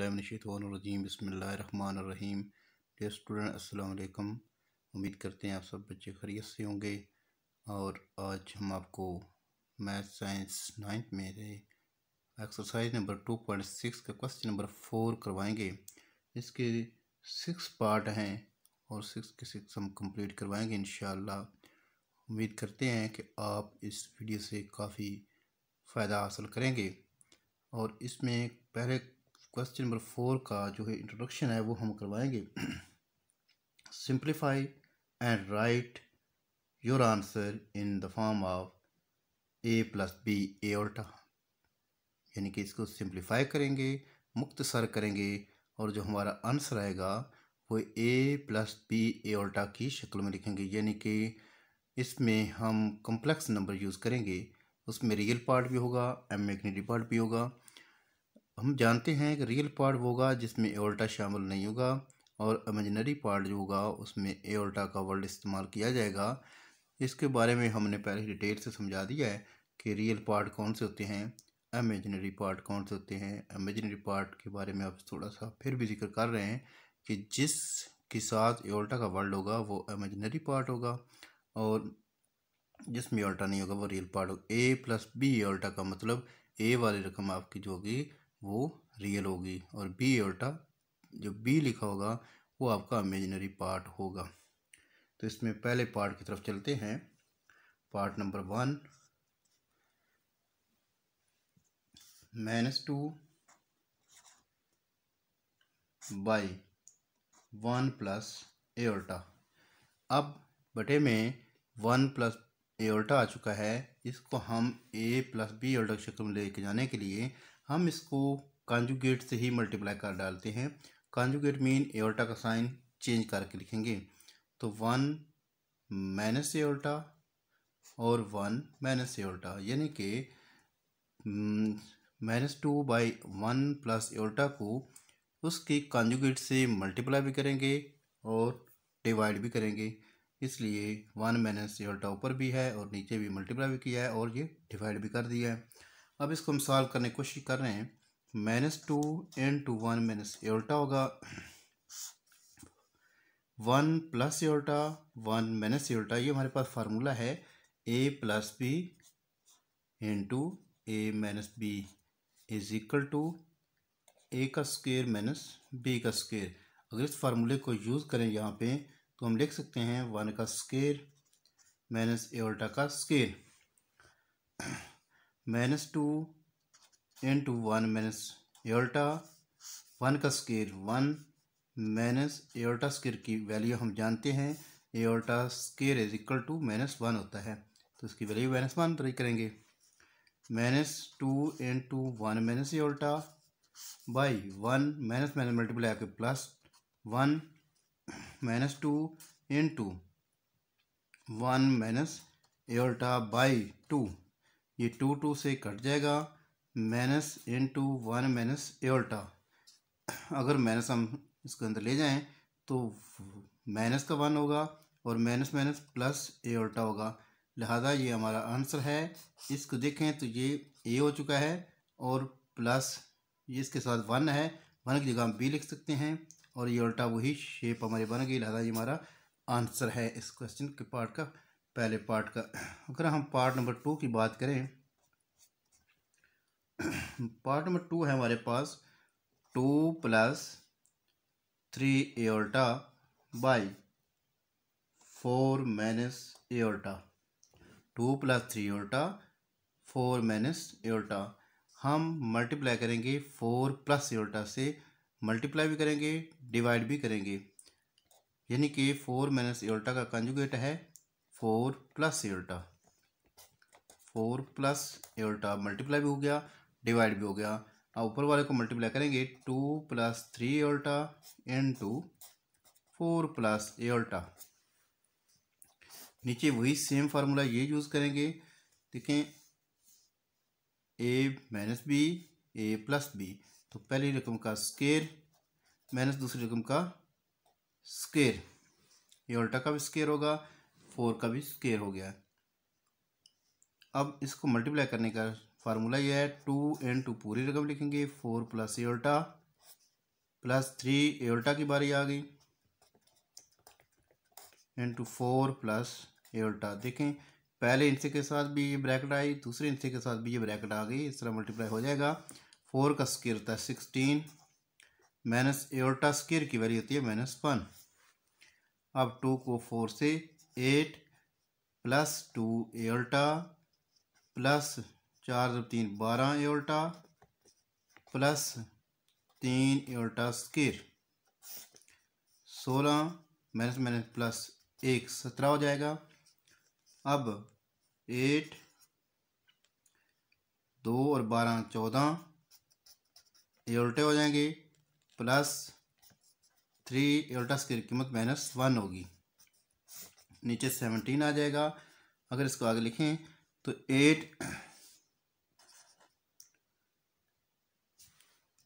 अज़बिल्लिनशतरजीम बसमीम day student असलकम उम्मीद करते हैं आप सब बच्चे खरीत से होंगे और आज हम आपको मैथ साइंस नाइन्थ में exercise number two point six का क्वेश्चन नंबर फोर करवाएंगे इसके सिक्स पार्ट हैं और सिक्स के सिक्स हम कंप्लीट करवाएंगे इन उम्मीद करते हैं कि आप इस वीडियो से काफ़ी फ़ायदा हासिल करेंगे और इसमें पहले क्वेश्चन नंबर फोर का जो है इंट्रोडक्शन है वो हम करवाएंगे simplify and write your answer in the form of a plus b iota यानी कि इसको सिंप्लीफाई करेंगे मुख्तसर करेंगे और जो हमारा आंसर आएगा वो ए प्लस बी ए उल्टा की शक्ल में लिखेंगे यानी कि इसमें हम कम्प्लेक्स नंबर यूज़ करेंगे उसमें रियल पार्ट भी होगा एम मैग्नेटिक पार्ट भी होगा हम जानते हैं कि रियल पार्ट होगा जिसमें एओल्टा शामिल नहीं होगा और इमेजनरी पार्ट जो होगा उसमें एओल्टा का वर्ड इस्तेमाल किया जाएगा इसके बारे में हमने पहले डिटेल से समझा दिया है कि रियल पार्ट कौन से होते हैं इमेजनरी पार्ट कौन से होते हैं इमेजनरी पार्ट के बारे में आप थोड़ा सा फिर भी जिक्र कर रहे हैं कि जिस के साथ एल्टा का वर्ड होगा वो इमेजनरी पार्ट होगा और जिसमें एल्टा नहीं होगा वो रियल पार्ट होगा ए प्लस बी एल्टा का मतलब ए वाली रकम आपकी जो होगी वो रियल होगी और बी उल्टा जो बी लिखा होगा वो आपका इमेजनरी पार्ट होगा तो इसमें पहले पार्ट की तरफ चलते हैं part number one minus two by one plus iota अब बटे में वन प्लस ए उल्टा आ चुका है इसको हम ए प्लस बी उल्टा के शक्ल में लेके जाने के लिए हम इसको कॉन्जुगेट से ही मल्टीप्लाई कर डालते हैं कॉन्जुगेट मीन एल्टा का साइन चेंज करके लिखेंगे तो वन माइनस एल्टा और वन माइनस एल्टा यानी कि minus two by one plus iota को उसके कॉन्जुगेट से मल्टीप्लाई भी करेंगे और डिवाइड भी करेंगे इसलिए वन माइनस एल्टा ऊपर भी है और नीचे भी मल्टीप्लाई भी किया है और ये डिवाइड भी कर दिया है अब इसको हम सॉल्व करने की कोशिश कर रहे हैं minus two into one minus iota होगा वन प्लस ए उल्टा वन माइनस ए उल्टा ये हमारे पास फार्मूला है a plus b to a minus b is equal to a का स्क्वेयर माइनस बी का स्केयर अगर इस फार्मूले को यूज़ करें यहाँ पे तो हम लिख सकते हैं वन का स्केयर माइनस ए उल्टा का square minus two into one minus iota one का square one minus iota square की वैल्यू हम जानते हैं iota square is equal to minus one होता है तो इसकी वैल्यू माइनस वन ट्राई करेंगे minus two into one minus iota by one minus minus multiply आपके plus one minus two into one minus iota by two ये two two से cut जाएगा minus into one minus iota अगर minus हम इसके अंदर ले जाएं तो माइनस का वन होगा और minus minus plus iota होगा लिहाजा ये हमारा आंसर है इसको देखें तो ये ए हो चुका है और प्लस ये इसके साथ वन है वन की जगह हम बी लिख सकते हैं और ये उल्टा वही शेप हमारी बन गई लिहाजा ये हमारा आंसर है इस क्वेश्चन के पार्ट का पहले पार्ट का अगर हम पार्ट नंबर टू की बात करें पार्ट नंबर टू है हमारे पास two plus three iota by four minus iota two plus three iota four minus iota हम मल्टीप्लाई करेंगे फोर प्लस एल्टा से मल्टीप्लाई भी करेंगे डिवाइड भी करेंगे यानी कि फोर माइनस एल्टा का कंजुगेट है four plus iota four plus iota multiply भी हो गया डिवाइड भी हो गया अब ऊपर वाले को मल्टीप्लाई करेंगे two plus three iota into four plus iota नीचे वही सेम फार्मूला ये यूज़ करेंगे देखें a minus b a plus b तो पहली रकम का स्केयर माइनस दूसरी रकम का स्केयर एल्टा का भी स्केयर होगा फोर का भी स्केयर हो गया अब इसको मल्टीप्लाई करने का फार्मूला यह है टू एन टू पूरी रकम लिखेंगे four plus iota plus three iota की बारी आ गई into four plus iota देखें पहले इंसे के साथ भी ये ब्रैकेट आई दूसरे इंसे के साथ भी ये ब्रैकेट आ गई इस तरह मल्टीप्लाई हो जाएगा फोर का स्केयर होता है सिक्सटीन माइनस एल्टा स्केयर की वैल्यू होती है माइनस वन अब टू को फोर से eight plus two iota plus चार जब तीन बारह एल्टा प्लस तीन एल्टा स्केर सोलह माइनस माइनस प्लस एक सत्रह हो जाएगा अब एट दो और बारह चौदह एल्टे हो जाएंगे प्लस थ्री एल्टा स्केर कीमत माइनस वन होगी नीचे सेवनटीन आ जाएगा अगर इसको आगे लिखें तो एट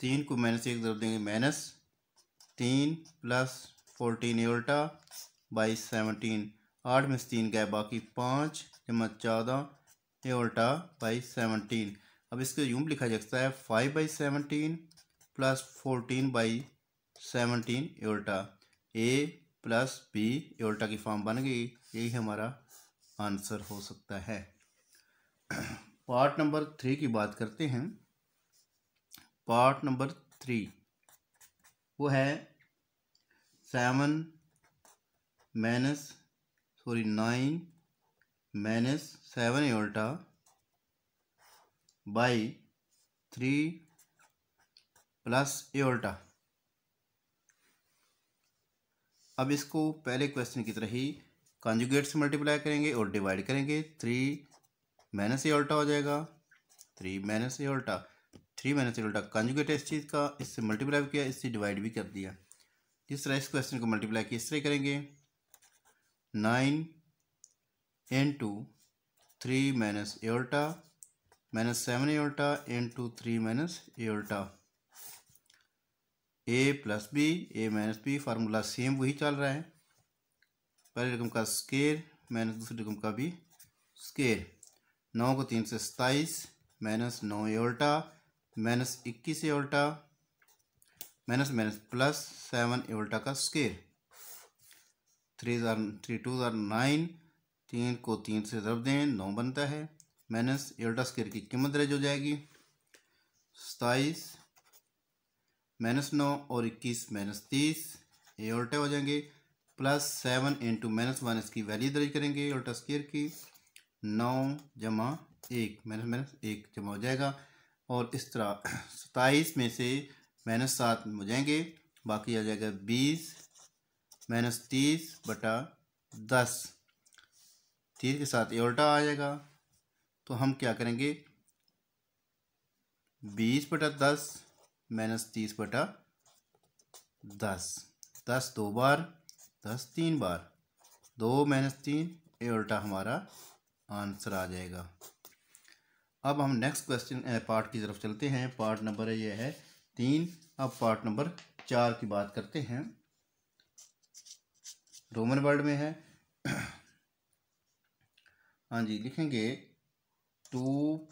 तीन को माइनस एक जरूर देंगे माइनस तीन प्लस फोर्टीन ए उल्टा बाई सेवनटीन आठ में से तीन गए बाकी पाँच जमा चौदह ए उल्टा बाई सेवनटीन अब इसको यूम लिखा जा सकता है five by seventeen plus fourteen by seventeen iota a plus B ये उल्टा की फॉर्म बन गई यही हमारा आंसर हो सकता है पार्ट नंबर थ्री की बात करते हैं पार्ट नंबर थ्री वो है seven minus sorry nine minus seven iota by three plus iota अब इसको पहले क्वेश्चन की तरह ही कॉन्जुगेट से मल्टीप्लाई करेंगे और डिवाइड करेंगे थ्री माइनस ए उल्टा हो जाएगा three minus iota three minus ए उल्टा कॉन्जुगेट है इस चीज़ का इससे मल्टीप्लाई किया इससे डिवाइड भी कर दिया जिस तरह इस क्वेश्चन को मल्टीप्लाई किया इस तरह करेंगे nine into three minus iota minus seven iota into three minus iota a plus b a minus b formula same वही चल रहा है पहली रकम का स्केयर माइनस दूसरी रकम का भी स्केयर नौ को तीन से सताईस माइनस नौ ए उल्टा माइनस इक्कीस iota minus minus plus seven iota का स्केयर थ्री ज़ार थ्री टू ज़ार नाइन तीन को तीन से ज़रब दें नौ बनता है माइनस ए उल्टा स्केयर की कीमत रज हो जाएगी सताईस माइनस नौ और इक्कीस माइनस तीस ये उल्टे हो जाएंगे plus seven into minus one इसकी वैल्यू दर्ज करेंगे उल्टा स्केयर की नौ जमा एक माइनस माइनस एक जमा हो जाएगा और इस तरह सताईस में से माइनस सात हो जाएंगे बाकी आ जाएगा बीस माइनस तीस बटा दस तीस के साथ ये उल्टा आ जाएगा तो हम क्या करेंगे बीस बटा दस माइनस तीस बटा दस दस दो बार दस तीन बार दो माइनस तीन ये उल्टा हमारा आंसर आ जाएगा अब हम नेक्स्ट क्वेश्चन पार्ट की तरफ चलते हैं पार्ट नंबर ये है तीन अब पार्ट नंबर चार की बात करते हैं रोमन वर्ल्ड में है हाँ जी लिखेंगे two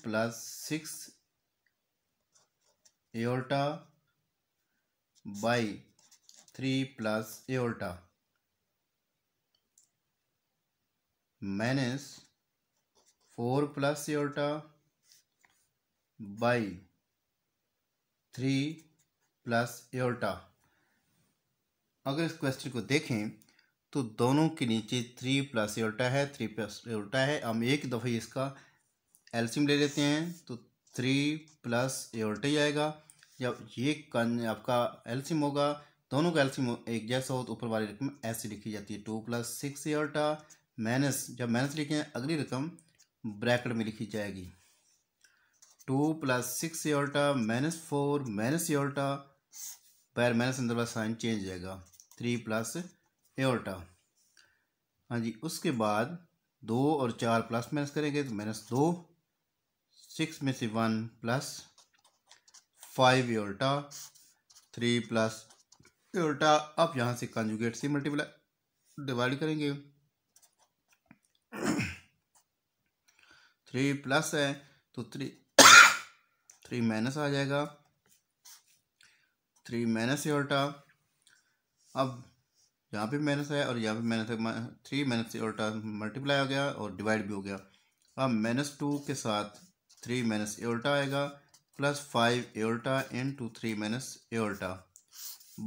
plus six iota by three plus iota minus four plus iota by three plus iota अगर इस क्वेश्चन को देखें तो दोनों के नीचे थ्री प्लस एल्टा है थ्री प्लस एल्टा है हम एक दफ़े इसका एल्सियम ले लेते हैं तो थ्री प्लस ए उल्टे ही आएगा जब ये कन आपका एल्सियम होगा दोनों का एल्सियम एक जैसा हो तो ऊपर वाली रकम ऐसी लिखी जाती है to plus six A iota minus जब माइनस लिखें अगली रकम ब्रैकेट में लिखी जाएगी to plus six A iota minus four minus ए उल्टा पैर माइनस अंदर वाला साइन चेंज जाएगा थ्री प्लस ए उल्टा हाँ जी उसके बाद दो और चार प्लस माइनस करेंगे तो माइनस दो सिक्स में से one plus five iota three plus iota अब यहाँ से कंजुगेट से मल्टीप्लाई डिवाइड करेंगे थ्री प्लस है तो थ्री थ्री माइनस आ जाएगा थ्री माइनस उल्टा अब यहाँ पे माइनस है और यहाँ पे माइनस है थ्री माइनस उल्टा मल्टीप्लाई हो गया और डिवाइड भी हो गया अब माइनस टू के साथ थ्री माइनस उल्टा आएगा plus five iota into three minus iota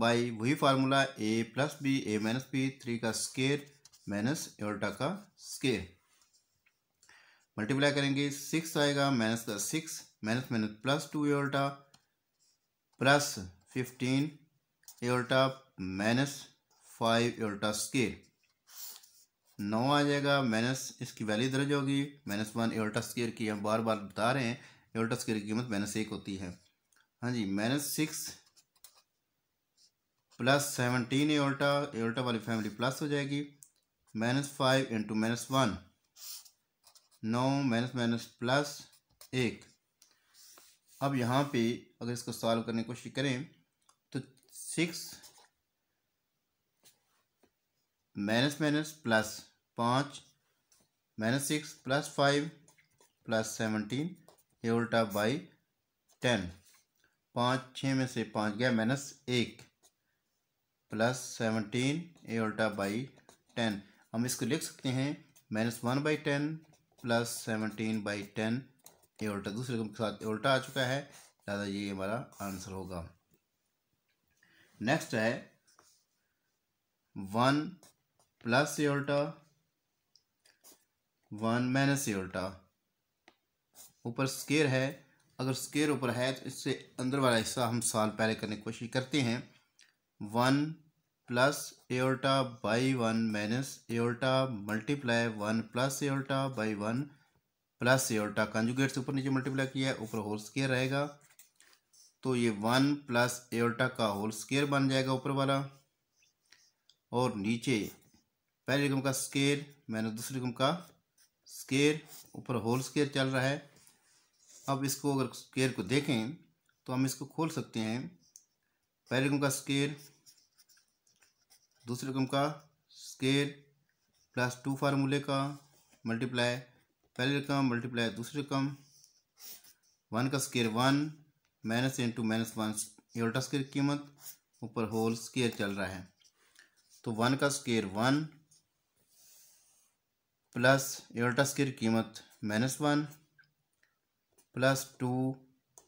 by वही formula a plus b a minus b three का स्केयर माइनस उल्टा का स्केयर मल्टीप्लाई करेंगे सिक्स आएगा माइनस का six minus minus plus two iota plus fifteen iota minus five iota square नौ आ जाएगा minus इसकी वैल्यू दर्ज होगी माइनस वन एल्टा स्केयर की हम बार बार बता रहे हैं एल्टा स्केयर की कीमत माइनस एक होती है हाँ जी minus six plus seventeen iota iota वाली फैमिली प्लस हो जाएगी minus five into minus one नौ माइनस माइनस प्लस एक अब यहाँ पे अगर इसको सॉल्व करने की कोशिश करें तो सिक्स माइनस माइनस प्लस पाँच minus six plus five plus seventeen ये उल्टा बाई टेन पाँच छः में से पाँच गया माइनस एक प्लस सेवनटीन ए उल्टा बाई टेन हम इसको लिख सकते हैं minus one by ten plus seventeen by ten iota दूसरे के साथ ए उल्टा आ चुका है लिहाजा ये हमारा आंसर होगा नेक्स्ट है वन प्लस ए उल्टा वन माइनस ए उल्टा ऊपर स्केयर है अगर स्केयर ऊपर है तो इससे अंदर वाला हिस्सा हम साल पहले करने की कोशिश करते हैं वन प्लस ए उल्टा बाई वन माइनस ए उल्टा मल्टीप्लाई वन प्लस ए उल्टा बाई वन प्लस ए उल्टा कंजुगेट से ऊपर नीचे मल्टीप्लाई किया है ऊपर होल स्केयर रहेगा तो ये वन प्लस ए उल्टा का होल स्केयर बन जाएगा ऊपर वाला और नीचे पहले रकम का स्केयर मैंने दूसरी रकम का स्केयर ऊपर होल स्केयर चल रहा है अब इसको अगर स्केयर को देखें तो हम इसको खोल सकते हैं पहले कम का स्केयर दूसरे कम का स्केयर प्लस टू फार्मूले का मल्टीप्लाई पहले कम मल्टीप्लाई दूसरे कम वन का square one minus into minus one ये उल्टा स्केयर कीमत ऊपर होल स्केयर चल रहा है तो वन का स्केयर वन प्लस एल्टा की कीमत minus one plus two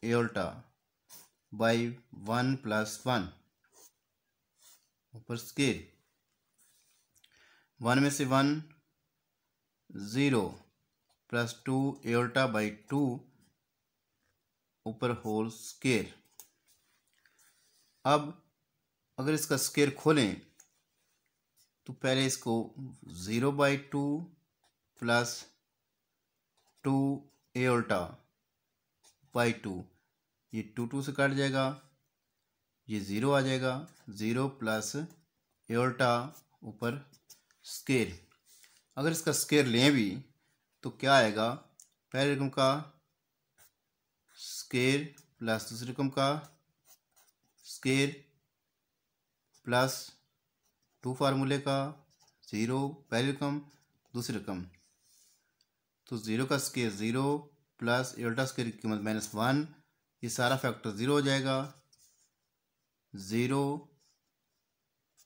iota by one plus one ऊपर स्केर वन में से one zero plus two iota by two ऊपर होल स्केयर अब अगर इसका स्केयर खोलें तो पहले इसको zero by two plus two iota by two ये टू टू से कट जाएगा ये ज़ीरो आ जाएगा ज़ीरो प्लस एल्टा ऊपर स्केयर अगर इसका स्केयर लें भी तो क्या आएगा पहले रकम का स्केयर प्लस दूसरी रकम का स्केयर प्लस टू फार्मूले का ज़ीरो पहली रकम दूसरी रकम तो ज़ीरो का square zero plus iota square की कीमत माइनस वन ये सारा फैक्टर ज़ीरो हो जाएगा ज़ीरो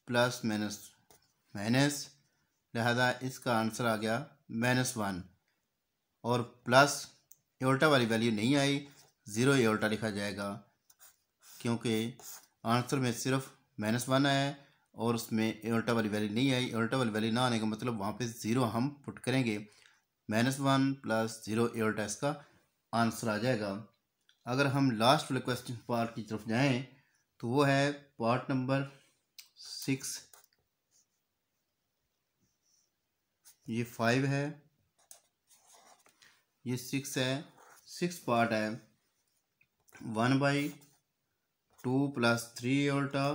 प्लस माइनस माइनस लिहाजा इसका आंसर आ गया माइनस वन और प्लस एल्टा वाली वैल्यू नहीं आई ज़ीरो एल्टा लिखा जाएगा क्योंकि आंसर में सिर्फ माइनस वन आया और उसमें एल्टा वाली वैल्यू नहीं आई एल्टा वाली वैल्यू ना आने का मतलब वहाँ पे ज़ीरो हम पुट करेंगे minus one plus zero iota इसका आंसर आ जाएगा अगर हम लास्ट वाले क्वेश्चन पार्ट की तरफ जाएं तो वो है पार्ट नंबर सिक्स ये फाइव है ये सिक्स है सिक्स पार्ट है one by two plus three iota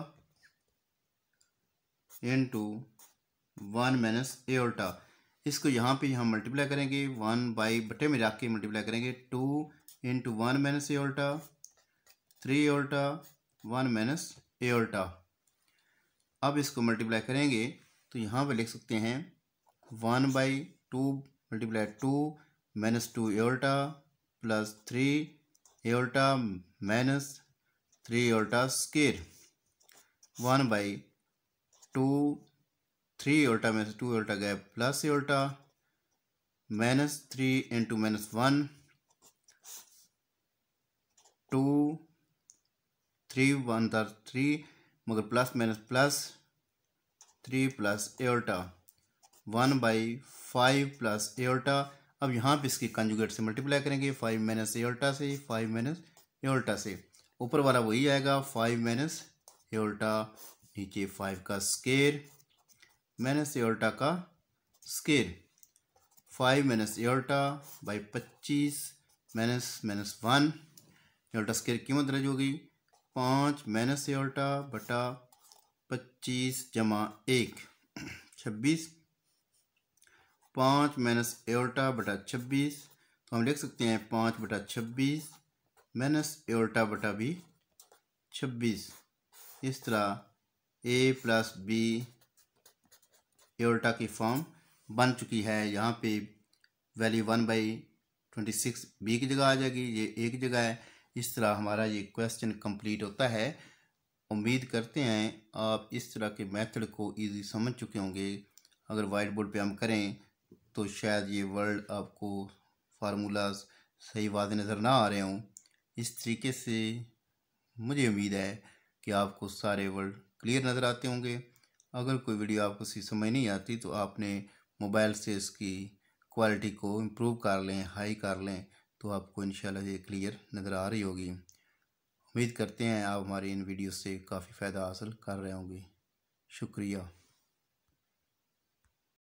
into one minus iota इसको यहाँ पे यहाँ मल्टीप्लाई करेंगे वन बाई बटे में रख के मल्टीप्लाई करेंगे two into one minus iota three iota one minus iota अब इसको मल्टीप्लाई करेंगे तो यहाँ पे लिख सकते हैं one by two multiply two minus two iota plus three iota minus three iota square one by two three iota में से two iota gap plus iota minus three into minus one two three one दर three मगर plus minus plus three plus iota one by five plus iota अब यहाँ पे इसके conjugate से multiply करेंगे फाइव माइनस एल्टा से फाइव माइनस एल्टा से ऊपर वाला वही आएगा फाइव माइनस एल्टा नीचे फाइव का स्केयर माइनस एल्टा का square five minus iota by पच्चीस minus minus one iota square कीमत मतलब रज होगी पाँच माइनस एल्टा बटा पच्चीस जमा एक छब्बीस पाँच माइनस एल्टा बटा छब्बीस तो हम लिख सकते हैं पाँच बटा छब्बीस माइनस एल्टा बटा भी छब्बीस इस तरह ए प्लस बी एल्टा की फॉर्म बन चुकी है यहाँ पे value one by twenty six b की जगह आ जाएगी ये एक जगह है इस तरह हमारा ये क्वेश्चन कंप्लीट होता है उम्मीद करते हैं आप इस तरह के मेथड को इजी समझ चुके होंगे अगर वाइट बोर्ड पर हम करें तो शायद ये वर्ड आपको फार्मूलाज सही वादे नज़र ना आ रहे हों इस तरीके से मुझे उम्मीद है कि आपको सारे वर्ड क्लियर नज़र आते होंगे अगर कोई वीडियो आपको समझ नहीं आती तो आपने मोबाइल से इसकी क्वालिटी को इम्प्रूव कर लें हाई कर लें तो आपको इंशाल्लाह ये क्लियर नज़र आ रही होगी उम्मीद करते हैं आप हमारी इन वीडियो से काफ़ी फ़ायदा हासिल कर रहे होंगे शुक्रिया